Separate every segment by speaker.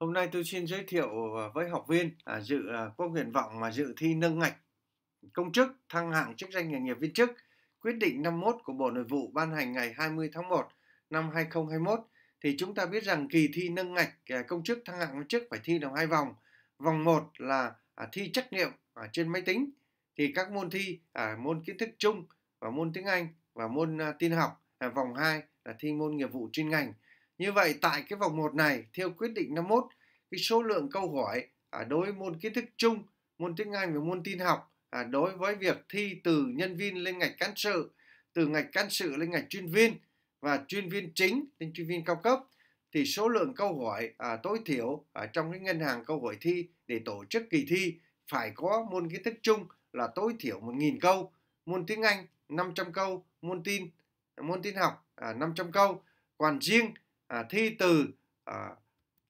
Speaker 1: Hôm nay tôi xin giới thiệu ờ, với học viên à, dự à, có nguyện vọng mà dự thi nâng ngạch công chức thăng hạng chức danh nghề nghiệp viên chức quyết định 51 của Bộ Nội vụ ban hành ngày 20 tháng 1 năm 2021 thì chúng ta biết rằng kỳ thi nâng ngạch à, công chức thăng hạng viên chức phải thi trong hai vòng. Vòng 1 là à, thi trắc nghiệm à, trên máy tính thì các môn thi à, môn kiến thức chung và môn tiếng Anh và môn à, tin học. À, vòng 2 là thi môn nghiệp vụ chuyên ngành như vậy tại cái vòng 1 này theo quyết định 51 cái số lượng câu hỏi à, đối với môn kiến thức chung, môn tiếng Anh và môn tin học à, đối với việc thi từ nhân viên lên ngạch cán sự, từ ngạch cán sự lên ngạch chuyên viên và chuyên viên chính lên chuyên viên cao cấp thì số lượng câu hỏi à, tối thiểu ở trong cái ngân hàng câu hỏi thi để tổ chức kỳ thi phải có môn kiến thức chung là tối thiểu 1.000 câu, môn tiếng Anh 500 câu, môn tin môn tin học à, 500 câu. Còn riêng à, thi từ à,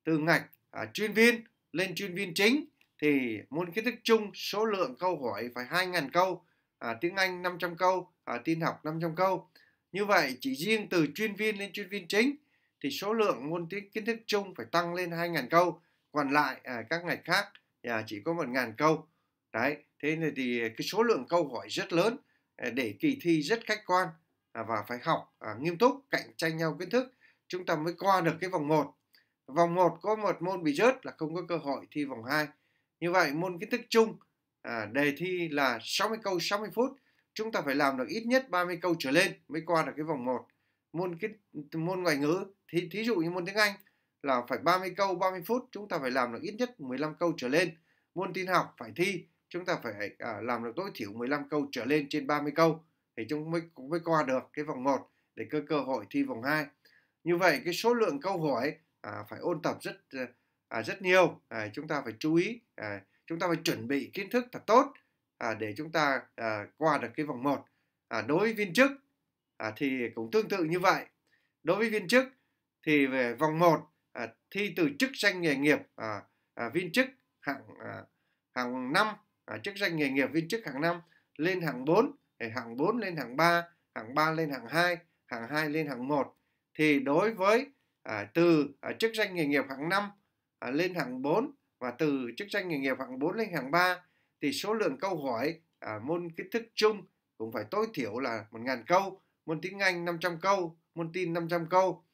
Speaker 1: từ ngạch à, chuyên viên lên chuyên viên chính thì môn kiến thức chung số lượng câu hỏi phải 2.000 câu, à, tiếng Anh 500 câu, à, tin học 500 câu. Như vậy chỉ riêng từ chuyên viên lên chuyên viên chính thì số lượng môn tiếng kiến thức chung phải tăng lên 2.000 câu, còn lại à, các ngành khác à, chỉ có 1.000 câu. Đấy, thế này thì cái số lượng câu hỏi rất lớn à, để kỳ thi rất khách quan à, và phải học à, nghiêm túc, cạnh tranh nhau kiến thức chúng ta mới qua được cái vòng 1. Vòng 1 có một môn bị rớt là không có cơ hội thi vòng 2. Như vậy môn kiến thức chung à, đề thi là 60 câu 60 phút. Chúng ta phải làm được ít nhất 30 câu trở lên mới qua được cái vòng 1. Môn kiến môn ngoại ngữ thì thí dụ như môn tiếng Anh là phải 30 câu 30 phút, chúng ta phải làm được ít nhất 15 câu trở lên. Môn tin học phải thi, chúng ta phải à, làm được tối thiểu 15 câu trở lên trên 30 câu thì chúng mới cũng mới qua được cái vòng 1 để cơ cơ hội thi vòng 2 như vậy cái số lượng câu hỏi à, phải ôn tập rất ờ, à, rất nhiều à, chúng ta phải chú ý à, chúng ta phải chuẩn bị kiến thức thật tốt à, để chúng ta à, qua được cái vòng 1 à, đối với viên chức à, thì cũng tương tự như vậy đối với viên chức thì về vòng 1 à, thi từ chức danh nghề nghiệp à, à, viên chức hạng à, hàng năm à, chức danh nghề nghiệp viên chức hàng năm lên hạng 4 hàng 4 lên hàng 3 hàng 3 lên hàng 2 hàng 2 lên hàng 1 thì đối với à, từ à, chức danh nghề nghiệp hạng 5 à, lên hạng 4 và từ chức danh nghề nghiệp hạng 4 lên hạng 3 thì số lượng câu hỏi à, môn kiến thức chung cũng phải tối thiểu là 1.000 câu, môn tiếng Anh 500 câu, môn tin 500 câu.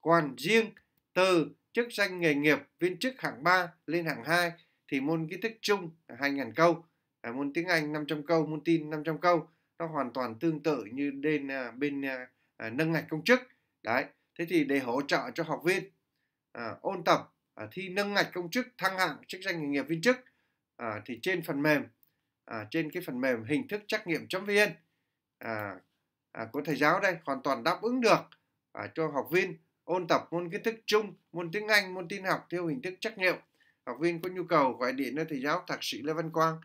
Speaker 1: Còn riêng từ chức danh nghề nghiệp viên chức hạng 3 lên hạng 2 thì môn kiến thức chung là 2.000 câu, à, môn tiếng Anh 500 câu, môn tin 500 câu. Nó hoàn toàn tương tự như à, bên bên à, à, nâng ngạch công chức đấy thế thì để hỗ trợ cho học viên à, ôn tập à, thi nâng ngạch công chức thăng hạng chức danh nghề nghiệp viên chức à, thì trên phần mềm à, trên cái phần mềm hình thức trắc nghiệm vn à, à, của thầy giáo đây hoàn toàn đáp ứng được à, cho học viên ôn tập môn kiến thức chung môn tiếng anh môn tin học theo hình thức trắc nghiệm học viên có nhu cầu gọi điện cho thầy giáo thạc sĩ lê văn quang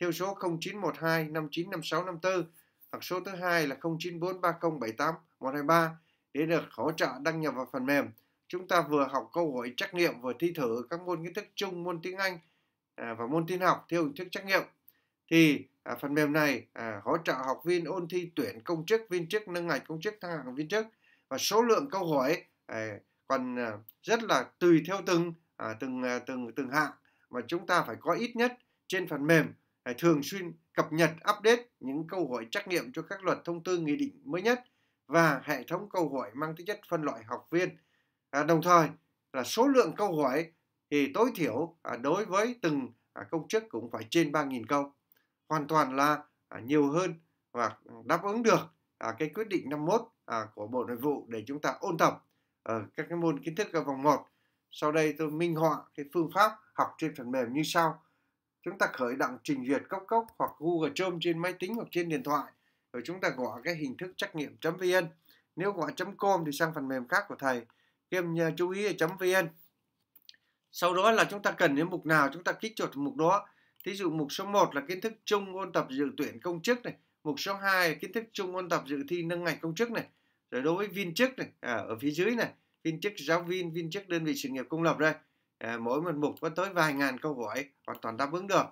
Speaker 1: theo số 0912 595654 hoặc số thứ hai là 0943078123 để được hỗ trợ đăng nhập vào phần mềm. Chúng ta vừa học câu hỏi trắc nghiệm vừa thi thử các môn kiến thức chung, môn tiếng Anh à, và môn tin học theo hình thức trắc nghiệm. Thì à, phần mềm này à, hỗ trợ học viên ôn thi tuyển công chức, viên chức, nâng ngạch công chức, thăng hạng viên chức và số lượng câu hỏi còn rất là tùy theo từng từng từng từng hạng mà chúng ta phải có ít nhất trên phần mềm thường xuyên cập nhật update những câu hỏi trắc nghiệm cho các luật thông tư nghị định mới nhất và hệ thống câu hỏi mang tính chất phân loại học viên. À, đồng thời là số lượng câu hỏi thì tối thiểu à, đối với từng à, công chức cũng phải trên 3.000 câu. Hoàn toàn là à, nhiều hơn và đáp ứng được à, cái quyết định 51 à, của Bộ Nội vụ để chúng ta ôn tập ở các cái môn kiến thức ở vòng 1. Sau đây tôi minh họa cái phương pháp học trên phần mềm như sau. Chúng ta khởi động trình duyệt cốc cốc hoặc Google Chrome trên máy tính hoặc trên điện thoại rồi chúng ta gọi cái hình thức trắc nghiệm vn nếu gõ com thì sang phần mềm khác của thầy các em ờ, chú ý là vn sau đó là chúng ta cần đến mục nào chúng ta kích chuột mục đó thí dụ mục số 1 là kiến thức chung ôn tập dự tuyển công chức này mục số 2 là kiến thức chung ôn tập dự thi nâng ngạch công chức này rồi đối với viên chức này à, ở phía dưới này viên chức giáo viên viên chức đơn vị sự nghiệp công lập đây à, mỗi một mục có tới vài ngàn câu hỏi hoàn toàn đáp ứng được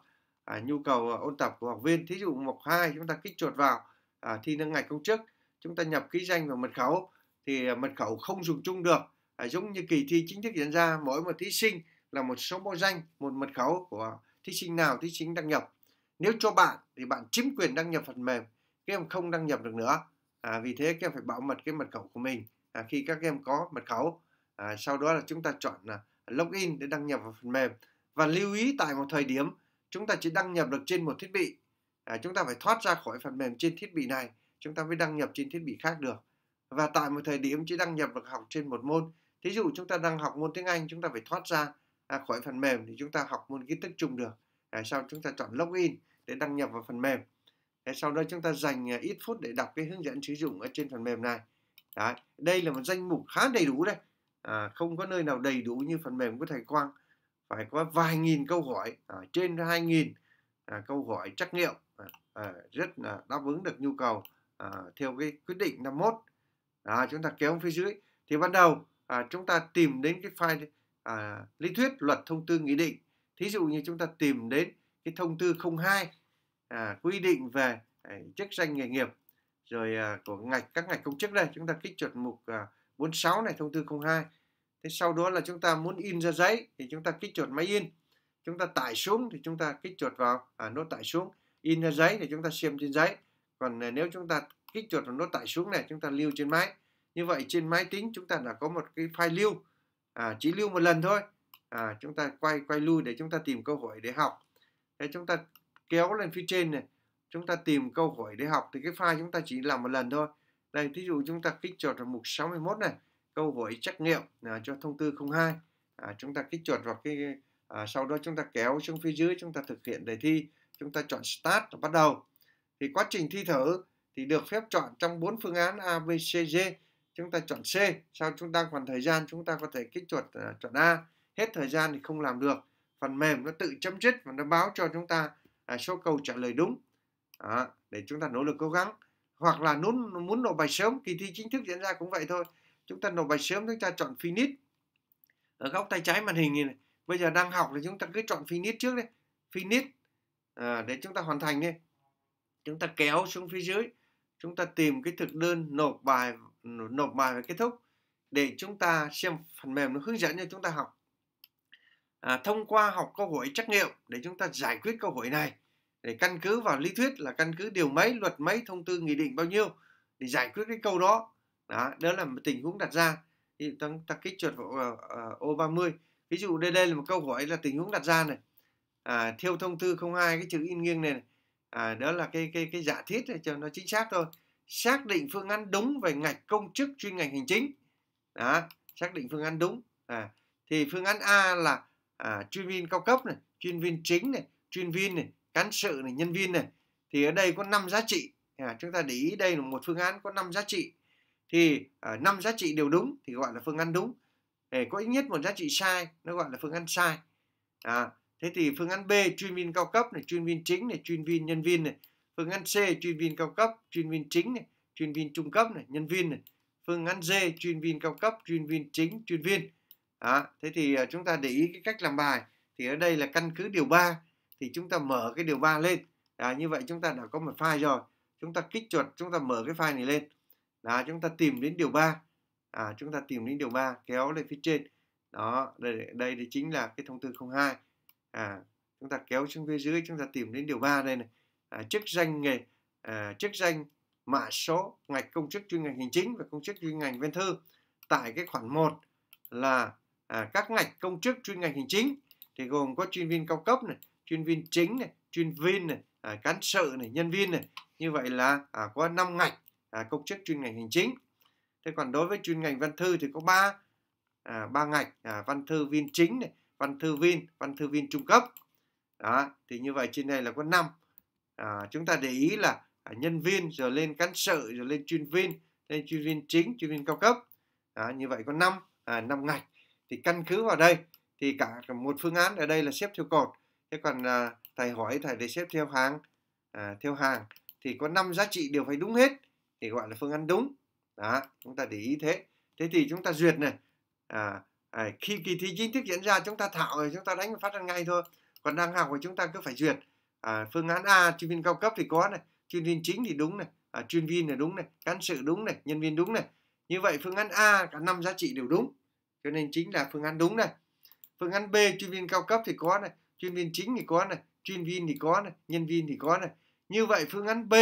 Speaker 1: à, nhu cầu ờ, ôn tập của học viên thí dụ mục 2 chúng ta kích chuột vào à, thi nâng ngạch công chức chúng ta nhập ký danh và mật khẩu thì à, mật khẩu không dùng chung được à, giống như kỳ thi chính thức diễn ra mỗi một thí sinh là một số mô danh một mật khẩu của thí sinh nào thí sinh đăng nhập nếu cho bạn thì bạn chiếm quyền đăng nhập phần mềm các em không đăng nhập được nữa à, vì thế các em phải bảo mật cái mật khẩu của mình à, khi các em có mật khẩu à, sau đó là chúng ta chọn là login để đăng nhập vào phần mềm và lưu ý tại một thời điểm chúng ta chỉ đăng nhập được trên một thiết bị à, chúng ta phải thoát ra khỏi phần mềm trên thiết bị này chúng ta mới đăng nhập trên thiết bị khác được và tại một thời điểm chỉ đăng nhập được học trên một môn thí dụ chúng ta đang học môn tiếng Anh chúng ta phải thoát ra à, khỏi phần mềm thì chúng ta học môn kiến thức chung được à, sau chúng ta chọn login để đăng nhập vào phần mềm à, sau đó chúng ta dành à, ít phút để đọc cái hướng dẫn sử dụng ở trên phần mềm này Đấy, đây là một danh mục khá đầy đủ đây à, không có nơi nào đầy đủ như phần mềm của thầy Quang phải có vài nghìn câu hỏi à, trên hai nghìn à, câu hỏi trắc nghiệm à, rất là đáp ứng được nhu cầu à, theo cái quyết định 51 à, chúng ta kéo phía dưới thì ban đầu à, chúng ta tìm đến cái file à, lý thuyết luật thông tư nghị định thí dụ như chúng ta tìm đến cái thông tư 02 à, quy định về à, chức danh nghề nghiệp rồi à, của ngạch các ngạch công chức đây chúng ta kích chuột mục à, 46 này thông tư 02 thế sau đó là chúng ta muốn in ra giấy thì chúng ta kích chuột máy in chúng ta tải xuống thì chúng ta kích chuột vào à, nốt tải xuống in ra giấy thì chúng ta xem trên giấy còn nếu chúng ta kích chuột nó tải xuống này chúng ta lưu trên máy như vậy trên máy tính chúng ta đã có một cái file lưu à, chỉ lưu một lần thôi à, chúng ta quay quay lui để chúng ta tìm câu hỏi để học để chúng ta kéo lên phía trên này chúng ta tìm câu hỏi để học thì cái file chúng ta chỉ làm một lần thôi đây thí dụ chúng ta kích chuột vào mục 61 này câu hỏi trắc nghiệm à, cho thông tư 02 à, chúng ta kích chuột vào cái à, sau đó chúng ta kéo xuống phía dưới chúng ta thực hiện đề thi chúng ta chọn Start và bắt đầu. Thì quá trình thi thử thì được phép chọn trong bốn phương án A, B, C, D. Chúng ta chọn C, sau chúng ta còn thời gian chúng ta có thể kích chuột uh, chọn A. Hết thời gian thì không làm được. Phần mềm nó tự chấm dứt và nó báo cho chúng ta uh, số câu trả lời đúng. Đó, để chúng ta nỗ lực cố gắng. Hoặc là muốn, muốn nộp bài sớm, kỳ thi chính thức diễn ra cũng vậy thôi. Chúng ta nộp bài sớm, chúng ta chọn Finish. Ở góc tay trái màn hình này, này. Bây giờ đang học thì chúng ta cứ chọn Finish trước đi. Finish à, để chúng ta hoàn thành đi chúng ta kéo xuống phía dưới chúng ta tìm cái thực đơn nộp bài nộp bài và kết thúc để chúng ta xem phần mềm nó hướng dẫn cho chúng ta học à, thông qua học câu hỏi trắc nghiệm để chúng ta giải quyết câu hỏi này để căn cứ vào lý thuyết là căn cứ điều mấy luật mấy thông tư nghị định bao nhiêu để giải quyết cái câu đó đó, đó là một tình huống đặt ra thì ta, ta kích chuột vào uh, ô 30 ví dụ đây đây là một câu hỏi là tình huống đặt ra này à, theo thông tư 02 cái chữ in nghiêng này, này à, đó là cái cái cái giả thiết để cho nó chính xác thôi xác định phương án đúng về ngạch công chức chuyên ngành hành chính đó xác định phương án đúng à, thì phương án A là à, chuyên viên cao cấp này chuyên viên chính này chuyên viên này cán sự này nhân viên này thì ở đây có 5 giá trị à, chúng ta để ý đây là một phương án có 5 giá trị thì à, năm à, giá trị đều đúng thì gọi là phương án đúng để có ít nhất một giá trị sai nó gọi là phương án sai à, Thế thì phương án B chuyên viên cao cấp này, chuyên viên chính này, chuyên viên nhân viên này. Phương án C chuyên viên cao cấp, chuyên viên chính này, chuyên viên trung cấp này, nhân viên này. Phương án D chuyên viên cao cấp, chuyên viên chính, chuyên viên. À, thế thì à, chúng ta để ý cái cách làm bài. Thì ở đây là căn cứ điều 3 thì chúng ta mở cái điều 3 lên. À, như vậy chúng ta đã có một file rồi. Chúng ta kích chuột, chúng ta mở cái file này lên. Là chúng ta tìm đến điều 3. À, chúng ta tìm đến điều 3 kéo lên phía trên. Đó, đây đây, đây chính là cái thông tư 02 à, chúng ta kéo xuống phía dưới chúng ta tìm đến điều 3 đây này à, chức danh nghề à, chức danh mã số ngạch công chức chuyên ngành hành chính và công chức chuyên ngành văn thư tại cái khoản 1 là à, các ngạch công chức chuyên ngành hành chính thì gồm có chuyên viên cao cấp này chuyên viên chính này chuyên viên này à, cán sự này nhân viên này như vậy là à, có 5 ngạch à, công chức chuyên ngành hành chính thế còn đối với chuyên ngành văn thư thì có ba à, ba ngạch à, văn thư viên chính này văn thư viên văn thư viên trung cấp đó thì như vậy trên này là có năm à, chúng ta để ý là à, nhân viên rồi lên cán sự rồi lên chuyên viên lên chuyên viên chính chuyên viên cao cấp đó, như vậy có năm à, ngành thì căn cứ vào đây thì cả một phương án ở đây là xếp theo cột thế còn à, thầy hỏi thầy để xếp theo hàng à, theo hàng thì có năm giá trị đều phải đúng hết thì gọi là phương án đúng đó chúng ta để ý thế thế thì chúng ta duyệt này à, à, khi kỳ thi chính thức diễn ra chúng ta thạo rồi chúng ta đánh phát ra ngay thôi còn đang học thì chúng ta cứ phải duyệt à, phương án A chuyên viên cao cấp thì có này chuyên viên chính thì đúng này à, chuyên viên là đúng này cán sự đúng này nhân viên đúng này như vậy phương án A cả năm giá trị đều đúng cho nên chính là phương án đúng này phương án B chuyên viên cao cấp thì có này chuyên viên chính thì có này chuyên viên thì có này nhân viên thì có này như vậy phương án B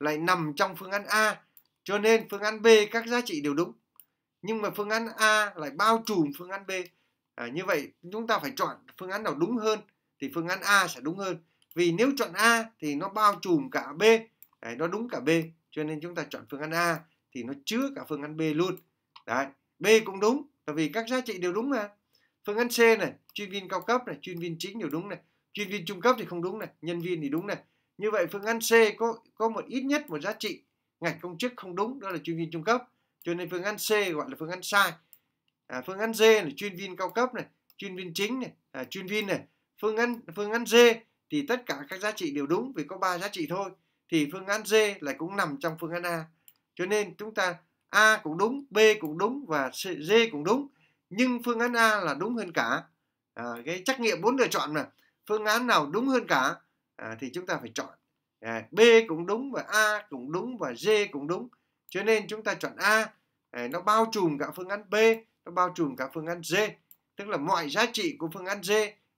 Speaker 1: lại nằm trong phương án A cho nên phương án B các giá trị đều đúng nhưng mà phương án A lại bao trùm phương án B à, như vậy chúng ta phải chọn phương án nào đúng hơn thì phương án A sẽ đúng hơn vì nếu chọn A thì nó bao trùm cả B đấy, nó đúng cả B cho nên chúng ta chọn phương án A thì nó chứa cả phương án B luôn đấy B cũng đúng là vì các giá trị đều đúng mà phương án C này chuyên viên cao cấp này chuyên viên chính đều đúng này chuyên viên trung cấp thì không đúng này nhân viên thì đúng này như vậy phương án C có có một ít nhất một giá trị ngạch công chức không đúng đó là chuyên viên trung cấp cho nên phương án C gọi là phương án sai à, phương án D là chuyên viên cao cấp này chuyên viên chính này à, chuyên viên này phương án phương án D thì tất cả các giá trị đều đúng vì có ba giá trị thôi thì phương án D lại cũng nằm trong phương án A cho nên chúng ta A cũng đúng B cũng đúng và C, D cũng đúng nhưng phương án A là đúng hơn cả à, cái trắc nghiệm bốn lựa chọn mà phương án nào đúng hơn cả à, thì chúng ta phải chọn à, B cũng đúng và A cũng đúng và D cũng đúng cho nên chúng ta chọn A à, nó bao trùm cả phương án B nó bao trùm cả phương án D tức là mọi giá trị của phương án D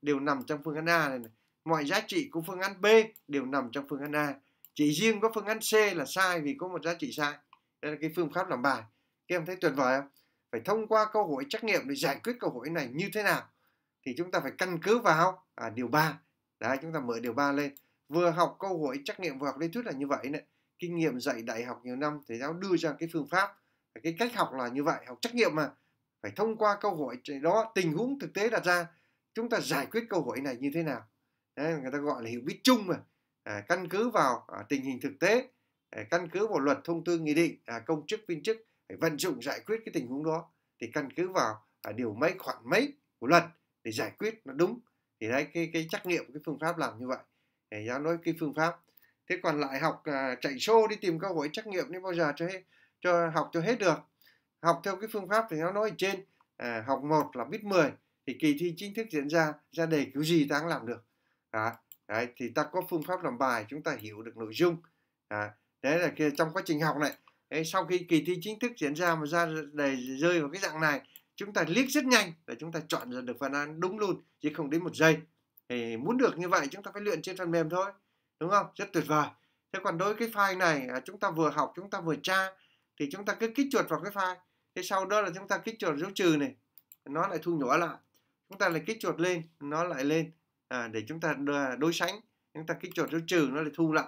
Speaker 1: đều nằm trong phương án A này, này. mọi giá trị của phương án B đều nằm trong phương án A chỉ riêng có phương án C là sai vì có một giá trị sai đây là cái phương pháp làm bài các em thấy tuyệt vời không phải thông qua câu hỏi trắc nghiệm để giải quyết câu hỏi này như thế nào thì chúng ta phải căn cứ vào à, điều 3 đấy chúng ta mở điều 3 lên vừa học câu hỏi trắc nghiệm vừa học lý thuyết là như vậy này kinh nghiệm dạy đại học nhiều năm thầy giáo đưa ra cái phương pháp cái cách học là như vậy học trắc nghiệm mà phải thông qua câu hỏi đó tình huống thực tế đặt ra chúng ta giải quyết câu hỏi này như thế nào Đấy, người ta gọi là hiểu biết chung mà à, căn cứ vào à, tình hình thực tế à, căn cứ vào luật thông tư nghị định à, công chức viên chức phải vận dụng giải quyết cái tình huống đó thì căn cứ vào à, điều mấy khoản mấy của luật để giải quyết nó đúng thì đấy cái cái trắc nghiệm cái phương pháp làm như vậy để giáo nói cái phương pháp thế còn lại học à, chạy xô đi tìm cơ hội trắc nghiệm đến bao giờ cho hết, cho học cho hết được học theo cái phương pháp thì nó nói ở trên à, học một là biết 10 thì kỳ thi chính thức diễn ra ra đề kiểu gì ta cũng làm được à, đấy, thì ta có phương pháp làm bài chúng ta hiểu được nội dung à, đấy là kia trong quá trình học này đấy, sau khi kỳ thi chính thức diễn ra mà ra đề rơi vào cái dạng này chúng ta liếc rất nhanh để chúng ta chọn ra được phần án đúng luôn chứ không đến một giây thì muốn được như vậy chúng ta phải luyện trên phần mềm thôi đúng không rất tuyệt vời thế còn đối với cái file này à, chúng ta vừa học chúng ta vừa tra thì chúng ta cứ kích chuột vào cái file thế sau đó là chúng ta kích chuột dấu trừ này nó lại thu nhỏ lại chúng ta lại kích chuột lên nó lại lên à, để chúng ta đối sánh chúng ta kích chuột dấu trừ nó lại thu lại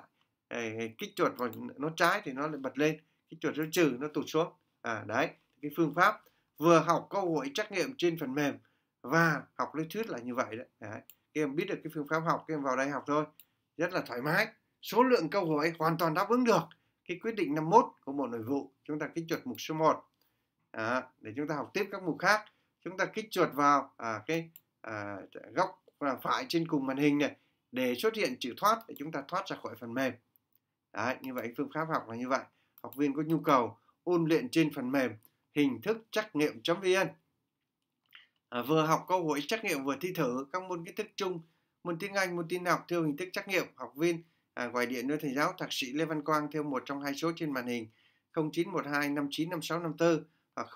Speaker 1: à, kích chuột vào nó trái thì nó lại bật lên kích chuột dấu trừ nó tụt xuống à đấy cái phương pháp vừa học câu hỏi trắc nghiệm trên phần mềm và học lý thuyết là như vậy đấy, đấy. em biết được cái phương pháp học em vào đây học thôi rất là thoải mái số lượng câu hỏi hoàn toàn đáp ứng được cái quyết định 51 của Bộ Nội vụ chúng ta kích chuột mục số 1 à, để chúng ta học tiếp các mục khác chúng ta kích chuột vào à, cái à, góc phải trên cùng màn hình này để xuất hiện chữ thoát để chúng ta thoát ra khỏi phần mềm Đấy, như vậy phương pháp học là như vậy học viên có nhu cầu ôn luyện trên phần mềm hình thức trắc nghiệm.vn à, vừa học câu hỏi trắc nghiệm vừa thi thử các môn kiến thức chung môn tiếng Anh, môn tin học theo hình thức trắc nghiệm, học viên à, gọi điện nơi thầy giáo thạc sĩ Lê Văn Quang theo một trong hai số trên màn hình 0912 595654 hoặc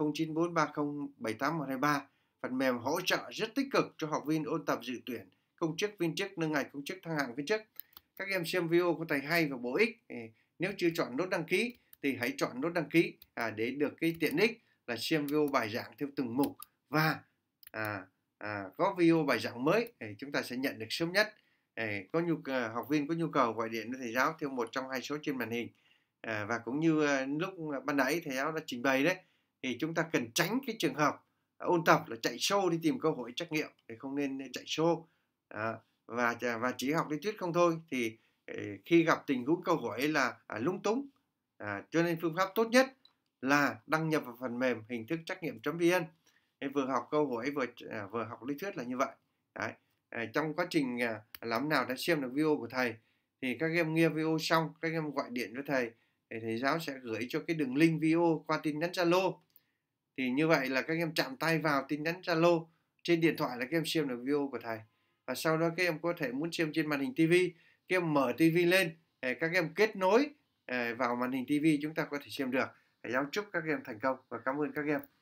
Speaker 1: 0943078123. Phần mềm hỗ trợ rất tích cực cho học viên ôn tập dự tuyển công chức viên chức nâng ngạch công chức thăng hạng viên chức các em xem video của thầy hay và bổ ích nếu chưa chọn nút đăng ký thì hãy chọn nút đăng ký à, để được cái tiện ích là xem video bài giảng theo từng mục và à, à, có video bài giảng mới thì chúng ta sẽ nhận được sớm nhất à, có nhu à, học viên có nhu cầu gọi điện cho thầy giáo theo một trong hai số trên màn hình à, và cũng như à, lúc ban nãy thầy giáo đã trình bày đấy thì chúng ta cần tránh cái trường hợp ôn tập là chạy show đi tìm cơ hội trắc nghiệm thì không nên chạy show à, và và chỉ học lý thuyết không thôi thì ờ, khi gặp tình huống câu hỏi là à, lung túng à, cho nên phương pháp tốt nhất là đăng nhập vào phần mềm hình thức trắc nghiệm.vn em vừa học câu hỏi vừa à, vừa học lý thuyết là như vậy đấy à, trong quá trình à, làm nào đã xem được video của thầy thì các em nghe video xong các em gọi điện cho thầy thì thầy giáo sẽ gửi cho cái đường link video qua tin nhắn zalo thì như vậy là các em chạm tay vào tin nhắn zalo trên điện thoại là các em xem được video của thầy và sau đó các em có thể muốn xem trên màn hình tivi các em mở tivi lên à, các em kết nối à, vào màn hình tivi chúng ta có thể xem được thầy giáo chúc các em thành công và cảm ơn các em